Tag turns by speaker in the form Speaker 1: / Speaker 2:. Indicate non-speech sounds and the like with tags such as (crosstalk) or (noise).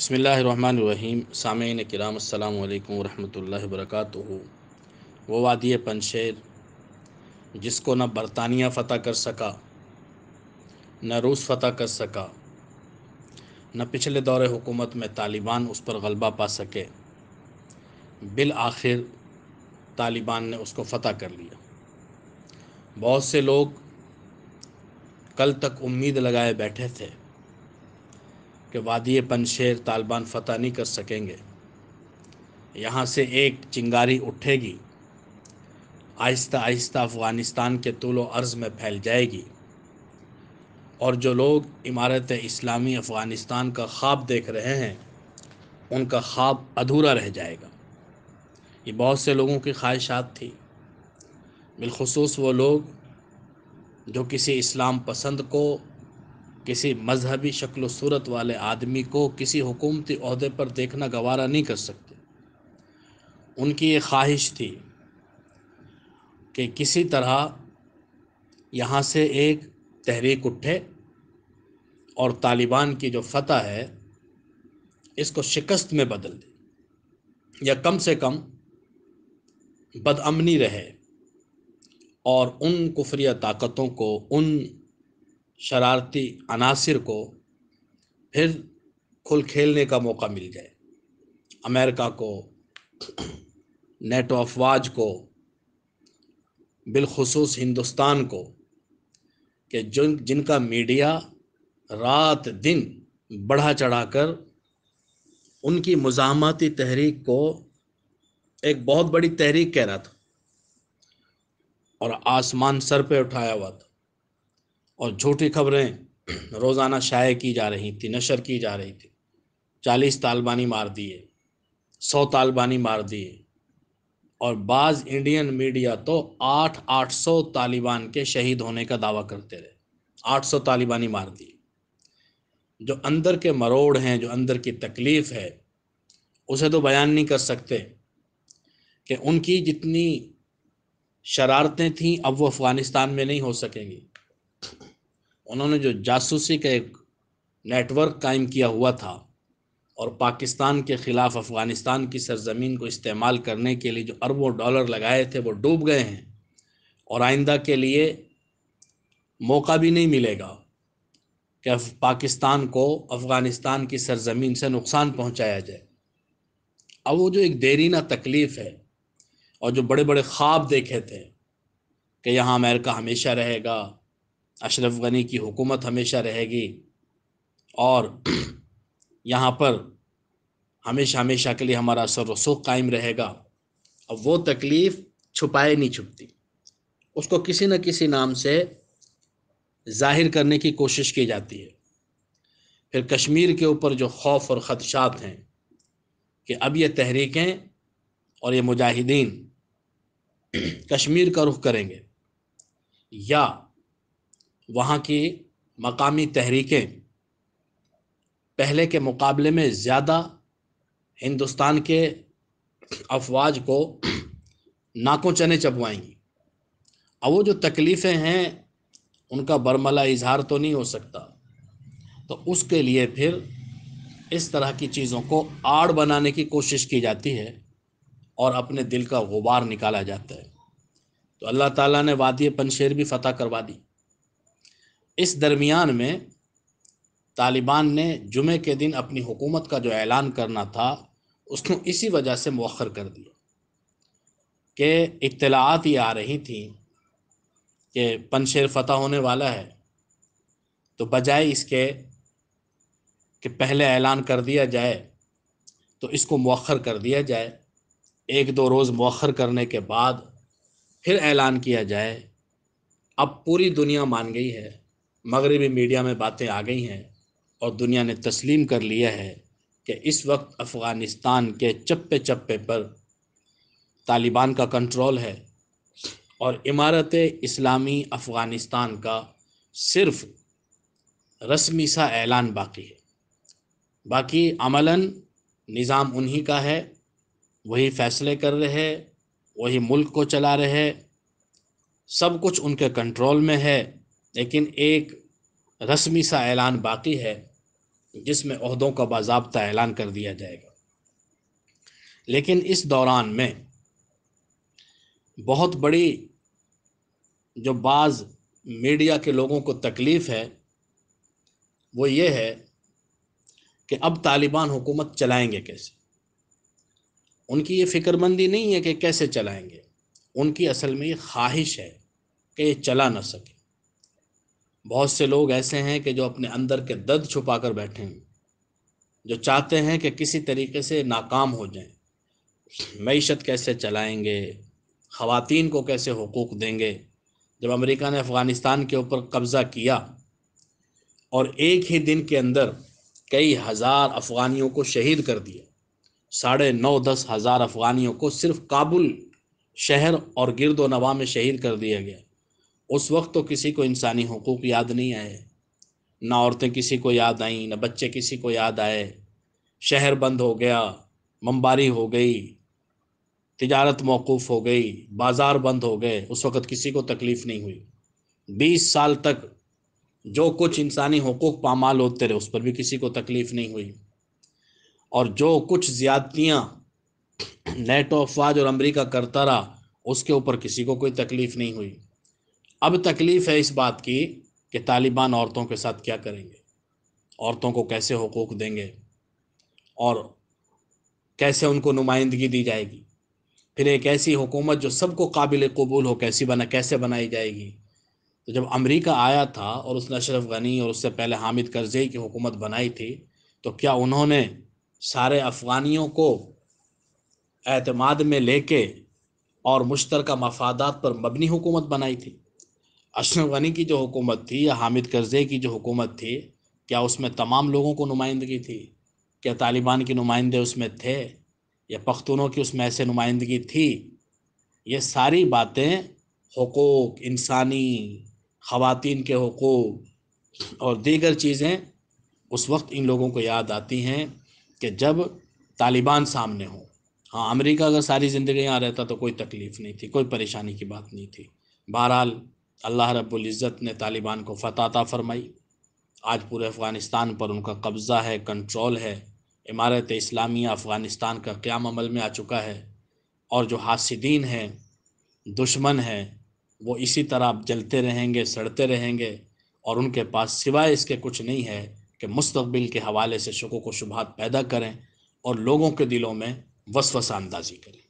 Speaker 1: बसमीम सामीन कराम अल्लाम वरक वर्क वो वादी पनशेर जिसको ना बरतानिया फ़तह कर सका न रूस फ़तह कर सका न पिछले दौर हुकूमत में तालिबान उस पर गलबा पा सके बिल आखिर तालिबान ने उसको फ़तह कर लिया बहुत से लोग कल तक उम्मीद लगाए बैठे थे कि वादिय पनशेर तालिबान फ़तह नहीं कर सकेंगे यहाँ से एक चिंगारी उठेगी आहिस्ता आहिस्ता अफ़गानिस्तान के तुल अर्ज़ में फैल जाएगी और जो लोग इमारत इस्लामी अफ़गानिस्तान का ख्वाब देख रहे हैं उनका ख्वाब अधूरा रह जाएगा ये बहुत से लोगों की ख्वाहिशात थी बिलखसूस वो लोग जो किसी इस्लाम पसंद को किसी मजहबी शक्ल सूरत वाले आदमी को किसी हुकूमती अहदे पर देखना गवारा नहीं कर सकते उनकी ये ख्वाहिश थी कि किसी तरह यहाँ से एक तहरीक उठे और तालिबान की जो फतह है इसको शिकस्त में बदल दे या कम से कम बदअमनी रहे और उन कुफरिया ताकतों को उन शरारती अनासर को फिर खुल खेलने का मौका मिल जाए अमेरिका को नेटो अफवाज को बिलखसूस हिंदुस्तान को कि जिन जिनका मीडिया रात दिन बढ़ा चढ़ाकर उनकी मजामती तहरीक को एक बहुत बड़ी तहरीक कह रहा था और आसमान सर पे उठाया हुआ था और झूठी खबरें रोज़ाना शाये की जा रही थी नशर की जा रही थी चालीस तालिबानी मार दिए सौ तालबानी मार दिए और बाज़ इंडियन मीडिया तो आठ आठ सौ तालिबान के शहीद होने का दावा करते रहे आठ सौ तालिबानी मार दिए जो अंदर के मरोड़ हैं जो अंदर की तकलीफ़ है उसे तो बयान नहीं कर सकते कि उनकी जितनी शरारतें थीं अब वो अफ़गानिस्तान में नहीं हो सकेंगी उन्होंने जो जासूसी का एक नेटवर्क कायम किया हुआ था और पाकिस्तान के ख़िलाफ़ अफ़गानिस्तान की सरजमीन को इस्तेमाल करने के लिए जो अरबों डॉलर लगाए थे वो डूब गए हैं और आइंदा के लिए मौका भी नहीं मिलेगा कि पाकिस्तान को अफ़गानिस्तान की सरजमीन से नुकसान पहुंचाया जाए अब वो जो एक देरीना तकलीफ़ है और जो बड़े बड़े ख्वाब देखे थे कि यहाँ अमेरिका हमेशा रहेगा अशरफ गनी की हुकूमत हमेशा रहेगी और (clears throat) यहाँ पर हमेशा हमेशा के लिए हमारा असर रसूख कायम रहेगा और वो तकलीफ़ छुपाए नहीं छुपती उसको किसी न किसी नाम से जाहिर करने की कोशिश की जाती है फिर कश्मीर के ऊपर जो खौफ और ख़दशात हैं कि अब ये तहरीकें और ये मुजाहिदीन (clears throat) कश्मीर का रुख करेंगे या वहाँ की मकामी तहरीकें पहले के मुकाबले में ज़्यादा हिंदुस्तान के अफवाज को नाकों चने चबवाएंगी अब वो जो तकलीफ़ें हैं उनका बरमला इजहार तो नहीं हो सकता तो उसके लिए फिर इस तरह की चीज़ों को आड़ बनाने की कोशिश की जाती है और अपने दिल का गुबार निकाला जाता है तो अल्लाह ताला ने वादी पनशेर भी फ़तह करवा दी इस दरमियान में तालिबान ने जुमे के दिन अपनी हुकूमत का जो ऐलान करना था उसको इसी वजह से मौखर कर दिया कि इतलात ये आ रही थी कि पनशेर फतह होने वाला है तो बजाय इसके कि पहले ऐलान कर दिया जाए तो इसको मौखर कर दिया जाए एक दो रोज़ मौखर करने के बाद फिर ऐलान किया जाए अब पूरी दुनिया मान गई है मगरबी मीडिया में बातें आ गई हैं और दुनिया ने तस्लीम कर लिया है कि इस वक्त अफ़गानिस्तान के चप्पे चप्पे पर तालिबान का कंट्रोल है और इमारत इस्लामी अफ़गानिस्तान का सिर्फ रस्मी सा ऐलान बाकी है बाकी अमला निज़ाम उन्हीं का है वही फ़ैसले कर रहे वही मुल्क को चला रहे सब कुछ उनके कंट्रोल में है लेकिन एक रस्मी सा ऐलान बाकी है जिसमें अहदों का बाबा ऐलान कर दिया जाएगा लेकिन इस दौरान में बहुत बड़ी जो बाज़ मीडिया के लोगों को तकलीफ़ है वो ये है कि अब तालिबान हुकूमत चलाएंगे कैसे उनकी ये फ़िक्रमंदी नहीं है कि कैसे चलाएंगे उनकी असल में ये ख्वाहिश है कि ये चला ना सके बहुत से लोग ऐसे हैं कि जो अपने अंदर के दर्द छुपा कर बैठे हैं जो चाहते हैं कि किसी तरीके से नाकाम हो जाएं मीशत कैसे चलाएंगे ख़वातीन को कैसे हकूक़ देंगे जब अमेरिका ने अफ़गानिस्तान के ऊपर कब्ज़ा किया और एक ही दिन के अंदर कई हज़ार अफ़गानियों को शहीद कर दिया साढ़े नौ दस हज़ार अफ़गानियों को सिर्फ काबुल शहर और गिरदो नवा में शहीद कर दिया गया उस वक्त तो किसी को इंसानी हकूक़ याद नहीं आए ना औरतें किसी को याद आईं ना बच्चे किसी को याद आए शहर बंद हो गया बमबारी हो गई तजारत मौकूफ़ हो गई बाज़ार बंद हो गए उस वक़्त किसी को तकलीफ़ नहीं हुई बीस साल तक जो कुछ इंसानी हकूक़ पामाल होते रहे उस पर भी किसी को तकलीफ़ नहीं हुई और जो कुछ ज़्यादतियाँ नेटो अफवाज और अमरीका करता रहा उसके ऊपर किसी को कोई तकलीफ़ नहीं हुई अब तकलीफ़ है इस बात की कि तालिबान औरतों के साथ क्या करेंगे औरतों को कैसे हकूक़ देंगे और कैसे उनको नुमाइंदगी दी जाएगी फिर एक ऐसी हुकूमत जो सबको काबिल कबूल हो कैसी बना कैसे बनाई जाएगी तो जब अमेरिका आया था और उसने अशरफ गनी और उससे पहले हामिद करजई की हुकूमत बनाई थी तो क्या उन्होंने सारे अफ़गानियों को अतमाद में लेके और मुश्तरक मफादात पर मबनी हुकूमत बनाई थी अशरफ गनी की जो हुकूमत थी या हामिद करजे की जो हुकूमत थी क्या उसमें तमाम लोगों को नुमाइंदगी थी क्या तालिबान के नुमाइंदे उसमें थे या पख्तूनों की उसमें ऐसे नुमाइंदगी थी ये सारी बातें हकूक़ इंसानी ख़वान के हकूक़ और दीगर चीज़ें उस वक्त इन लोगों को याद आती हैं कि जब तालिबान सामने हों हाँ अमेरिका अगर सारी ज़िंदगी यहाँ रहता तो कोई तकलीफ़ नहीं थी कोई परेशानी की बात नहीं थी बहरहाल अल्लाह रब्ज़त ने तालिबान को फ़तहता फरमाई आज पूरे अफ़गानिस्तान पर उनका कब्ज़ा है कंट्रोल है इमारत इस्लामिया अफ़गानिस्तान का क़्याम अमल में आ चुका है और जो हासिदीन है दुश्मन है वो इसी तरह जलते रहेंगे सड़ते रहेंगे और उनके पास सिवाय इसके कुछ नहीं है कि मुस्तबिल के हवाले से शकों को शुभात पैदा करें और लोगों के दिलों में वसवसा अंदाजी करें